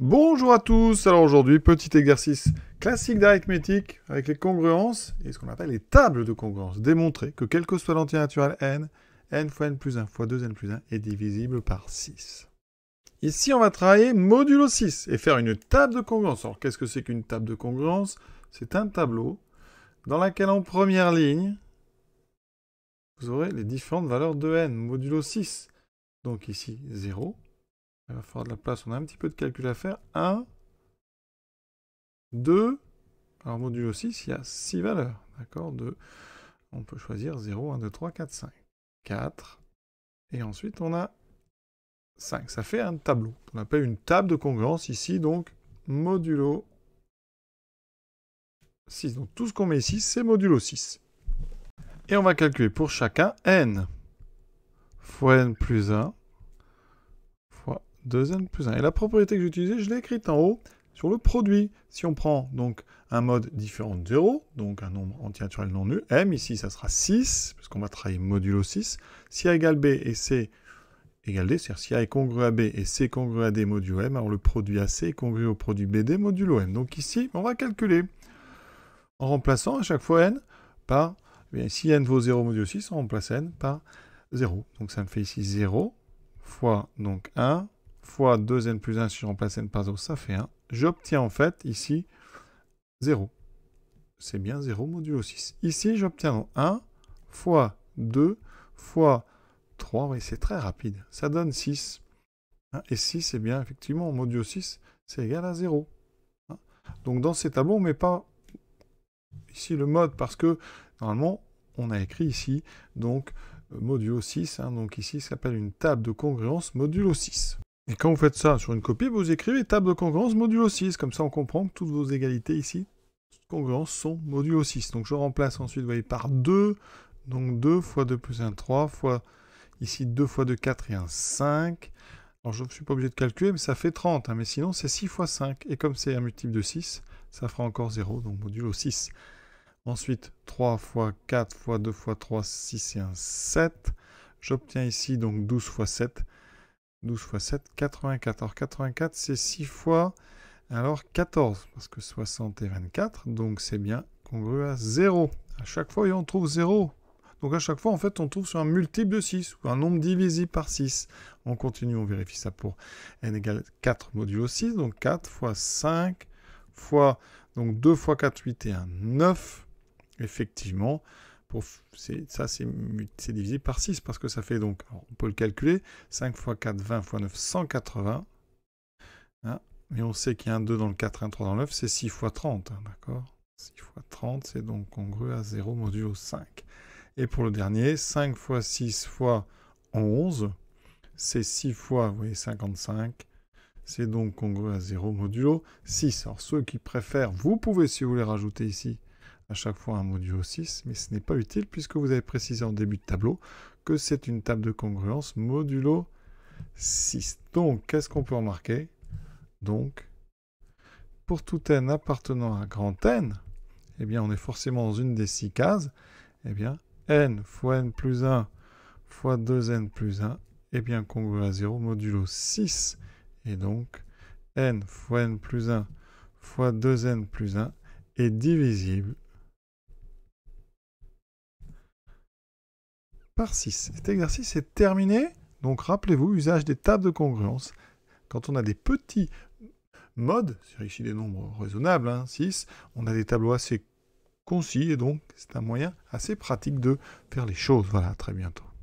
Bonjour à tous, alors aujourd'hui petit exercice classique d'arithmétique avec les congruences et ce qu'on appelle les tables de congruences Démontrer que quel que soit l'entier naturel n, n fois n plus 1 fois 2n plus 1 est divisible par 6. Ici on va travailler modulo 6 et faire une table de congruence. Alors qu'est-ce que c'est qu'une table de congruence C'est un tableau dans lequel en première ligne vous aurez les différentes valeurs de n modulo 6. Donc ici 0, il va falloir de la place. On a un petit peu de calcul à faire. 1, 2. Alors, modulo 6, il y a 6 valeurs. D'accord On peut choisir 0, 1, 2, 3, 4, 5. 4. Et ensuite, on a 5. Ça fait un tableau. On appelle une table de congruence ici, donc modulo 6. Donc tout ce qu'on met ici, c'est modulo 6. Et on va calculer pour chacun n fois n plus 1 2n plus 1. Et la propriété que j'ai utilisée, je l'ai écrite en haut sur le produit. Si on prend donc un mode différent de 0, donc un nombre anti-naturel non nu, m ici ça sera 6, puisqu'on va travailler modulo 6. Si a égale b et c égale d, c'est-à-dire si a est congru à b et c congru à d modulo m, alors le produit AC est congru au produit BD modulo m. Donc ici, on va calculer en remplaçant à chaque fois n par, eh si n vaut 0 modulo 6, on remplace n par 0. Donc ça me fait ici 0 fois donc 1 fois 2n plus 1 si je remplace n par 0, ça fait 1. J'obtiens en fait ici 0. C'est bien 0 modulo 6. Ici, j'obtiens 1 fois 2 fois 3. Oui, c'est très rapide. Ça donne 6. Hein, et 6, c'est eh bien effectivement modulo 6, c'est égal à 0. Hein. Donc dans ces tableaux, on ne met pas ici le mode parce que normalement, on a écrit ici donc euh, modulo 6. Hein. donc ici, ça s'appelle une table de congruence modulo 6. Et quand vous faites ça sur une copie, vous écrivez table de congruence modulo 6. Comme ça, on comprend que toutes vos égalités ici, de sont modulo 6. Donc je remplace ensuite, vous voyez, par 2. Donc 2 fois 2 plus 1, 3 fois ici 2 fois 2, 4 et 1, 5. Alors je ne suis pas obligé de calculer, mais ça fait 30. Hein. mais sinon, c'est 6 fois 5. Et comme c'est un multiple de 6, ça fera encore 0, donc modulo 6. Ensuite, 3 fois 4 fois 2 fois 3, 6 et 1, 7. J'obtiens ici donc 12 fois 7, 12 x 7, 84. Alors 84, c'est 6 fois, alors 14, parce que 60 et 24, donc c'est bien congru à 0. À chaque fois, on trouve 0. Donc à chaque fois, en fait, on trouve sur un multiple de 6, ou un nombre divisible par 6. On continue, on vérifie ça pour n égale 4 modulo 6, donc 4 fois 5 fois, donc 2 x 4, 8 et 1, 9. Effectivement, ça, c'est divisé par 6 parce que ça fait donc, on peut le calculer, 5 x 4, 20 x 9, 180. mais on sait qu'il y a un 2 dans le 4, un 3 dans le 9, c'est 6 x 30, 6 x 30, c'est donc congru à 0 modulo 5. Et pour le dernier, 5 x 6 fois 11, c'est 6 fois, vous voyez, 55. C'est donc congru à 0 modulo 6. Alors ceux qui préfèrent, vous pouvez si vous voulez rajouter ici à chaque fois un modulo 6, mais ce n'est pas utile puisque vous avez précisé en début de tableau que c'est une table de congruence modulo 6. Donc, qu'est-ce qu'on peut remarquer Donc, pour tout n appartenant à grand n, eh bien, on est forcément dans une des six cases. et eh bien, n fois n plus 1 fois 2n plus 1 est eh bien congru à 0 modulo 6. Et donc, n fois n plus 1 fois 2n plus 1 est divisible par 6. Cet exercice est terminé. Donc rappelez-vous, usage des tables de congruence. Quand on a des petits modes, c'est ici des nombres raisonnables, 6, hein, on a des tableaux assez concis et donc c'est un moyen assez pratique de faire les choses. Voilà, très bientôt.